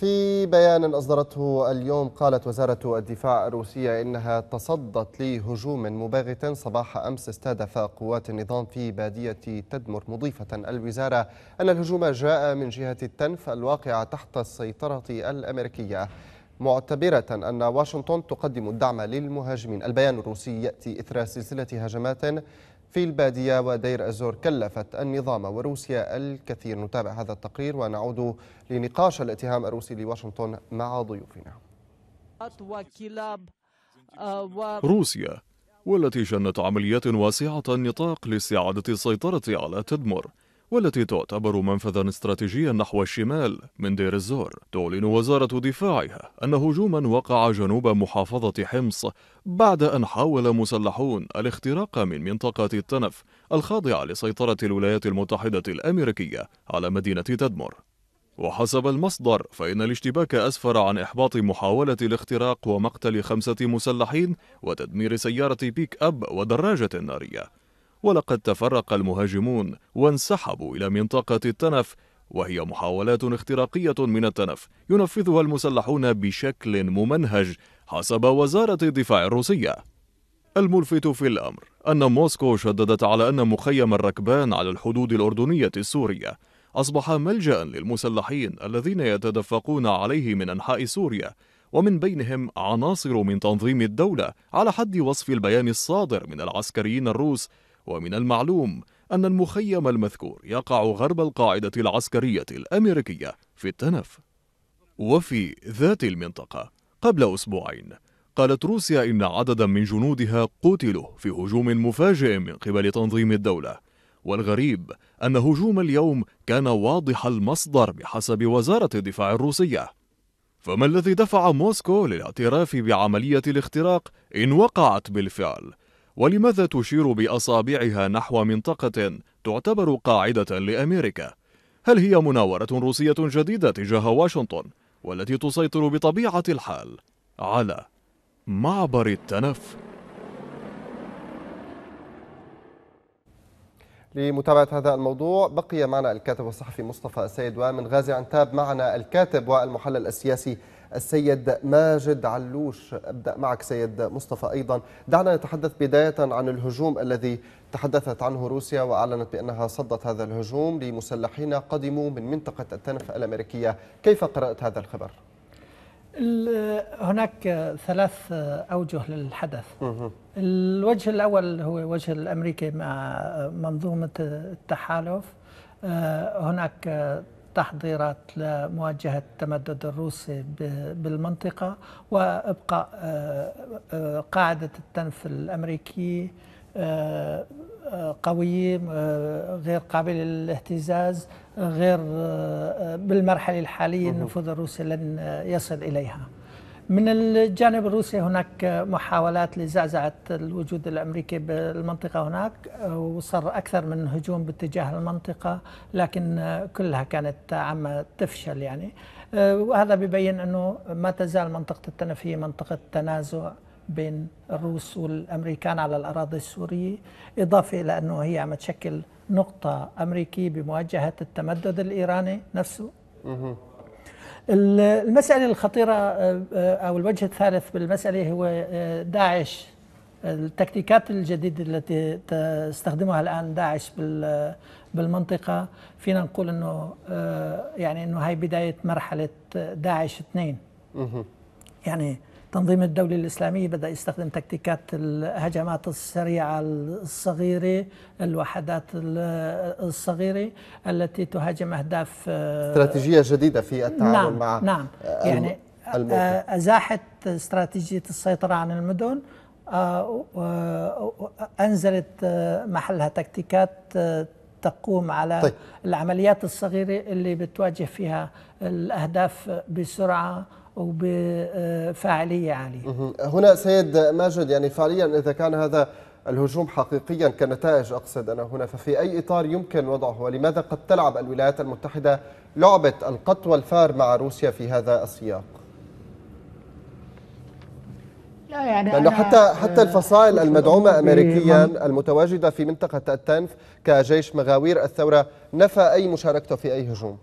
في بيان أصدرته اليوم قالت وزارة الدفاع الروسية إنها تصدت لهجوم مباغت صباح أمس استهدف قوات النظام في بادية تدمر مضيفة الوزارة أن الهجوم جاء من جهة التنف الواقعة تحت السيطرة الأمريكية معتبرة أن واشنطن تقدم الدعم للمهاجمين البيان الروسي يأتي إثر سلسلة هجمات في البادية ودير الزور كلفت النظام وروسيا الكثير نتابع هذا التقرير ونعود لنقاش الاتهام الروسي لواشنطن مع ضيوفنا روسيا والتي شنت عمليات واسعة النطاق لاستعادة السيطرة على تدمر والتي تعتبر منفذا استراتيجيا نحو الشمال من دير الزور تعلن وزارة دفاعها أن هجوما وقع جنوب محافظة حمص بعد أن حاول مسلحون الاختراق من منطقة التنف الخاضعة لسيطرة الولايات المتحدة الأمريكية على مدينة تدمر وحسب المصدر فإن الاشتباك أسفر عن إحباط محاولة الاختراق ومقتل خمسة مسلحين وتدمير سيارة بيك أب ودراجة نارية ولقد تفرق المهاجمون وانسحبوا إلى منطقة التنف وهي محاولات اختراقية من التنف ينفذها المسلحون بشكل ممنهج حسب وزارة الدفاع الروسية الملفت في الأمر أن موسكو شددت على أن مخيم الركبان على الحدود الأردنية السورية أصبح ملجأ للمسلحين الذين يتدفقون عليه من أنحاء سوريا ومن بينهم عناصر من تنظيم الدولة على حد وصف البيان الصادر من العسكريين الروس ومن المعلوم أن المخيم المذكور يقع غرب القاعدة العسكرية الأمريكية في التنف وفي ذات المنطقة قبل أسبوعين قالت روسيا إن عددا من جنودها قتلوا في هجوم مفاجئ من قبل تنظيم الدولة والغريب أن هجوم اليوم كان واضح المصدر بحسب وزارة الدفاع الروسية فما الذي دفع موسكو للاعتراف بعملية الاختراق إن وقعت بالفعل ولماذا تشير بأصابعها نحو منطقة تعتبر قاعدة لأمريكا؟ هل هي مناورة روسية جديدة تجاه واشنطن والتي تسيطر بطبيعة الحال على معبر التنف؟ لمتابعة هذا الموضوع بقي معنا الكاتب والصحفي مصطفى السيد ومن غازي عنتاب معنا الكاتب والمحلل السياسي السيد ماجد علوش أبدأ معك سيد مصطفى أيضا دعنا نتحدث بداية عن الهجوم الذي تحدثت عنه روسيا وأعلنت بأنها صدت هذا الهجوم لمسلحين قدموا من منطقة التنف الأمريكية كيف قرأت هذا الخبر؟ هناك ثلاث أوجه للحدث الوجه الأول هو وجه الأمريكي مع منظومة التحالف آه، هناك تحضيرات لمواجهة التمدد الروسي بالمنطقة وإبقاء آه، آه، قاعدة التنف الأمريكي آه، قوية غير قابلة للاهتزاز غير بالمرحلة الحالية النفوذ الروسي لن يصل إليها من الجانب الروسي هناك محاولات لزعزعة الوجود الأمريكي بالمنطقة هناك وصار أكثر من هجوم باتجاه المنطقة لكن كلها كانت عامة تفشل يعني وهذا ببين أنه ما تزال منطقة التنفية منطقة تنازع بين الروس والامريكان على الاراضي السوريه، اضافه الى انه هي عم تشكل نقطه امريكيه بمواجهه التمدد الايراني نفسه. المسألة الخطيرة آه، آه، أو الوجه الثالث بالمسألة هو آه، داعش التكتيكات الجديدة التي تستخدمها الآن داعش بالمنطقة فينا نقول أنه يعني أنه هاي بداية مرحلة داعش اثنين يعني تنظيم الدولة الإسلامية بدأ يستخدم تكتيكات الهجمات السريعة الصغيرة الوحدات الصغيرة التي تهاجم أهداف آه، استراتيجية جديدة في التعامل نعم مع نعم يعني آه، الموقع. أزاحت استراتيجية السيطرة عن المدن آه، أنزلت محلها تكتيكات تقوم على طيب. العمليات الصغيرة اللي بتواجه فيها الأهداف بسرعة وبفاعلية عالية هنا سيد ماجد يعني فعليا إذا كان هذا الهجوم حقيقيا كنتائج أقصد أنا هنا ففي أي إطار يمكن وضعه ولماذا قد تلعب الولايات المتحدة لعبة القط والفار مع روسيا في هذا السياق لا يعني لأنه حتى آه، حتى الفصائل المدعومة أمريكيا المتواجدة في منطقة التنف كجيش مغاوير الثورة نفى أي مشاركته في أي هجوم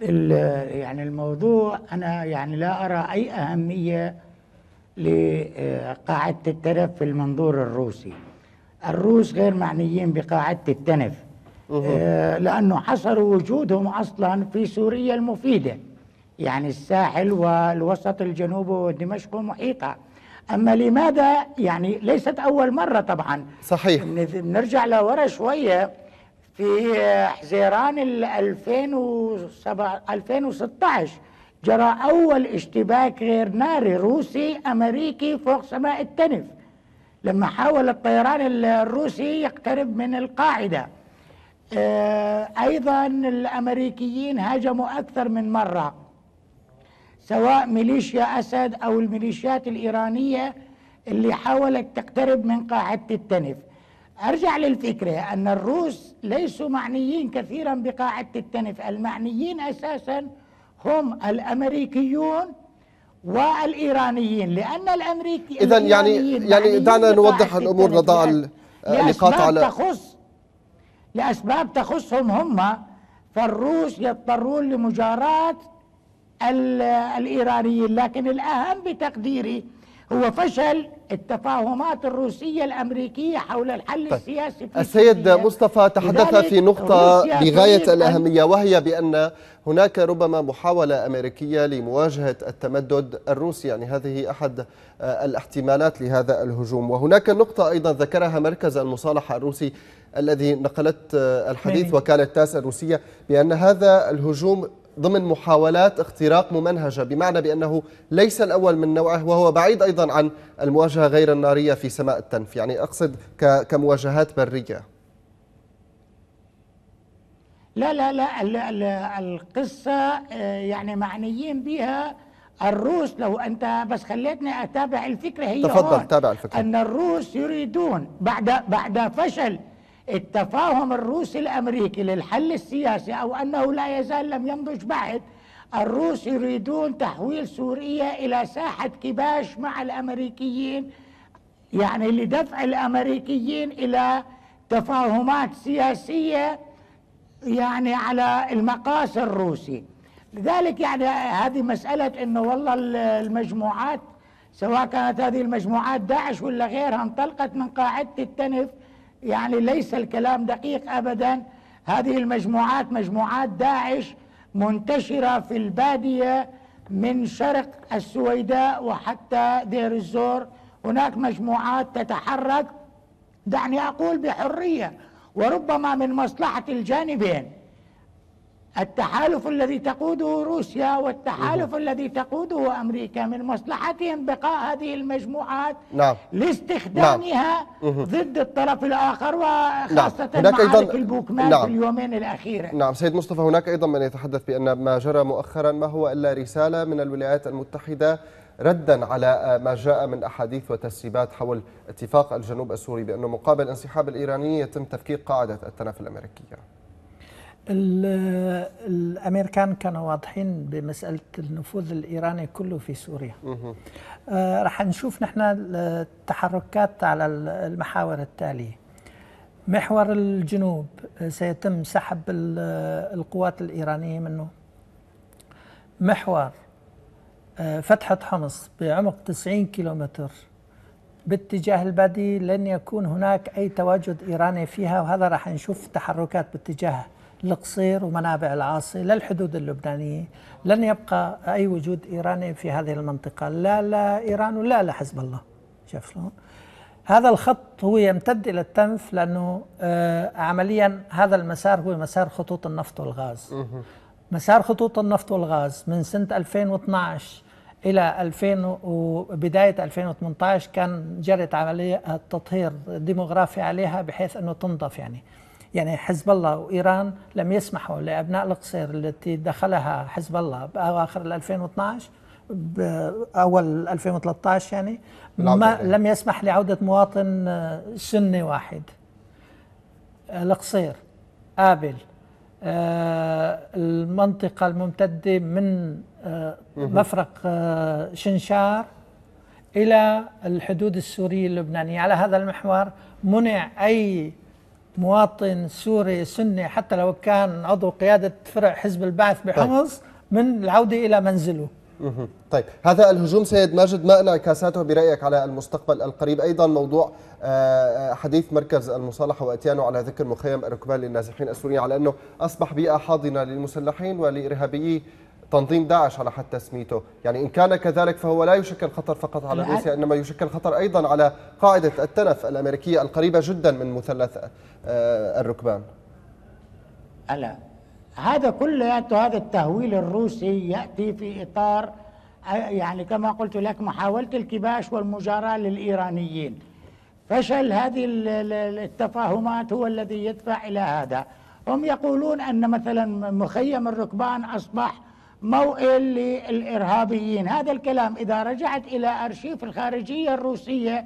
يعني الموضوع أنا يعني لا أرى أي أهمية لقاعدة التنف في المنظور الروسي الروس غير معنيين بقاعدة التنف آه، لأنه حصروا وجودهم أصلا في سوريا المفيدة يعني الساحل والوسط الجنوب ودمشق محيطة أما لماذا يعني ليست أول مرة طبعا صحيح نرجع لورا شوية في حزيران 2016 جرى أول اشتباك غير ناري روسي أمريكي فوق سماء التنف لما حاول الطيران الروسي يقترب من القاعدة آه، أيضا الأمريكيين هاجموا أكثر من مرة سواء ميليشيا أسد أو الميليشيات الإيرانية اللي حاولت تقترب من قاعدة التنف ارجع للفكره ان الروس ليسوا معنيين كثيرا بقاعده التنف، المعنيين اساسا هم الامريكيون والايرانيين لان الامريكي اذا يعني يعني دعنا نوضح الامور نضع النقاط على تخص لاسباب تخصهم هم فالروس يضطرون لمجاراه الايرانيين لكن الاهم بتقديري هو فشل التفاهمات الروسية الأمريكية حول الحل طيب. السياسي في السيد سوريا. مصطفى تحدث في نقطة بغاية الأهمية وهي بأن هناك ربما محاولة أمريكية لمواجهة التمدد الروسي يعني هذه أحد الاحتمالات لهذا الهجوم وهناك نقطة أيضا ذكرها مركز المصالحة الروسي الذي نقلت الحديث وكالة تاس الروسية بأن هذا الهجوم ضمن محاولات اختراق ممنهجة بمعنى بأنه ليس الأول من نوعه وهو بعيد أيضا عن المواجهة غير النارية في سماء التنف يعني أقصد كمواجهات برية لا لا لا القصة آه، يعني معنيين بها الروس لو أنت بس خليتني أتابع الفكرة هي تفضل تابع الفكرة أن الروس يريدون بعد بعد فشل التفاهم الروسي الامريكي للحل السياسي او انه لا يزال لم ينضج بعد الروس يريدون تحويل سوريا الى ساحه كباش مع الامريكيين يعني لدفع الامريكيين الى تفاهمات سياسيه يعني على المقاس الروسي لذلك يعني هذه مساله انه والله المجموعات سواء كانت هذه المجموعات داعش ولا غيرها انطلقت من قاعده التنف يعني ليس الكلام دقيق ابدا هذه المجموعات مجموعات داعش منتشره في الباديه من شرق السويداء وحتى دير الزور هناك مجموعات تتحرك دعني اقول بحريه وربما من مصلحه الجانبين التحالف الذي تقوده روسيا والتحالف مم. الذي تقوده أمريكا من مصلحتهم بقاء هذه المجموعات نعم. لاستخدامها نعم. ضد الطرف الآخر نعم. وخاصة نعم. هناك أيضا البوكمان نعم. في اليومين الأخيرة نعم سيد مصطفى هناك أيضا من يتحدث بأن ما جرى مؤخرا ما هو إلا رسالة من الولايات المتحدة ردا على ما جاء من أحاديث وتسريبات حول اتفاق الجنوب السوري بأنه مقابل انسحاب الإيراني يتم تفكيك قاعدة التنافي الأمريكية الامريكان كانوا واضحين بمساله النفوذ الايراني كله في سوريا رح آه، راح نشوف نحن التحركات على المحاور التاليه محور الجنوب آه، سيتم سحب آه، القوات الايرانيه منه محور فتحه حمص بعمق 90 كيلومتر باتجاه البادي لن يكون هناك اي تواجد ايراني فيها وهذا راح نشوف تحركات باتجاه القصير ومنابع العاصي للحدود اللبنانية لن يبقى أي وجود إيراني في هذه المنطقة لا لا إيران ولا لحزب الله شفلون. شلون؟ هذا الخط هو يمتد إلى التنف لأنه آه، عمليا هذا المسار هو مسار خطوط النفط والغاز مسار خطوط النفط والغاز من سنة 2012 إلى 2000 وبداية 2018 كان جرت عملية آه، تطهير ديموغرافي عليها بحيث أنه تنضف يعني يعني حزب الله وإيران لم يسمحوا لأبناء القصير التي دخلها حزب الله بأواخر 2012 بأول 2013 يعني ما لم يسمح لعودة مواطن سني واحد القصير آبل آه، المنطقة الممتدة من آه، مفرق آه، شنشار إلى الحدود السورية اللبنانية على هذا المحور منع أي مواطن سوري سني حتى لو كان عضو قيادة فرع حزب البعث طيب. بحمص طيب. من العودة إلى منزله طيب هذا الهجوم سيد ماجد ما انعكاساته برأيك على المستقبل القريب أيضا موضوع آه، آه، حديث مركز المصالحة وإتيانه على ذكر مخيم الركبان للنازحين السوريين على أنه أصبح بيئة حاضنة للمسلحين ولإرهابيي تنظيم داعش على حد تسميته يعني إن كان كذلك فهو لا يشكل خطر فقط على روسيا إنما يشكل خطر أيضا على قاعدة التنف الأمريكية القريبة جدا من مثلث آه، الركبان ألا هذا كلياته هذا التهويل الروسي يأتي في إطار آه، يعني كما قلت لك محاولة الكباش والمجاراة للإيرانيين فشل هذه التفاهمات هو الذي يدفع إلى هذا هم يقولون أن مثلا مخيم الركبان أصبح موئل للإرهابيين هذا الكلام إذا رجعت إلى أرشيف الخارجية الروسية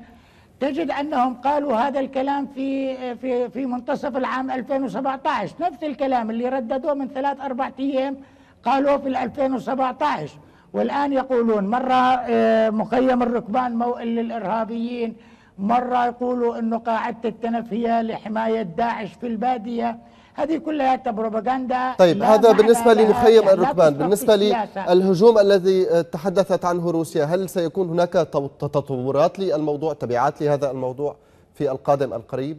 تجد أنهم قالوا هذا الكلام في, في, في منتصف العام 2017 نفس الكلام اللي رددوه من ثلاث أربع أيام قالوه في 2017 والآن يقولون مرة آه، مخيم الركبان موئل للإرهابيين مرة يقولوا أنه قاعدة التنف هي لحماية داعش في البادية هذه كلها بروباغندا طيب هذا بالنسبة لمخيم الركبان بالنسبة للهجوم الذي آه، تحدثت عنه روسيا هل سيكون هناك تطورات للموضوع تبعات لهذا الموضوع في القادم القريب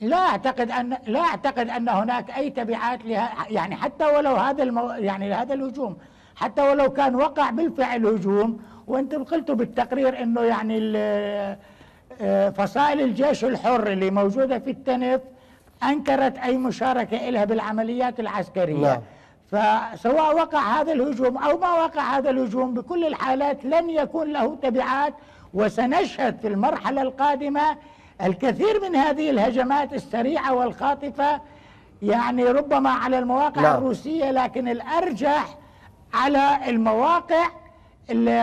لا اعتقد ان لا اعتقد ان هناك اي تبعات لها يعني حتى ولو هذا المو يعني هذا الهجوم حتى ولو كان وقع بالفعل هجوم وانتم قلتوا بالتقرير انه يعني آه، فصائل الجيش الحر اللي موجوده في التنف أنكرت أي مشاركة لها بالعمليات العسكرية نعم. فسواء وقع هذا الهجوم أو ما وقع هذا الهجوم بكل الحالات لن يكون له تبعات وسنشهد في المرحلة القادمة الكثير من هذه الهجمات السريعة والخاطفة يعني ربما على المواقع نعم. الروسية لكن الأرجح على المواقع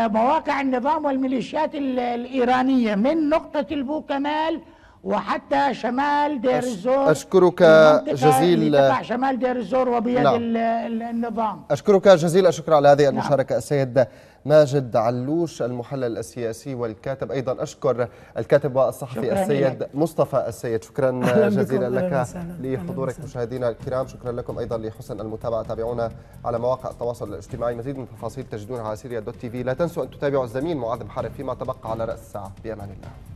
مواقع النظام والميليشيات الإيرانية من نقطة البوكمال وحتى شمال دير الزور أشكرك جزيل تبع شمال دير الزور وبيد نعم. النظام أشكرك جزيل الشكر على هذه نعم. المشاركة نعم. السيد ماجد علوش المحلل السياسي والكاتب أيضا أشكر الكاتب والصحفي السيد إليك. مصطفى السيد شكرا جزيلا لك لحضورك مشاهدينا الكرام شكرا لكم أيضا لحسن المتابعة تابعونا على مواقع التواصل الاجتماعي مزيد من التفاصيل تجدونها على سيريا دوت تي في لا تنسوا أن تتابعوا الزميل معاذ محارب فيما تبقى على رأس الساعة بأمان الله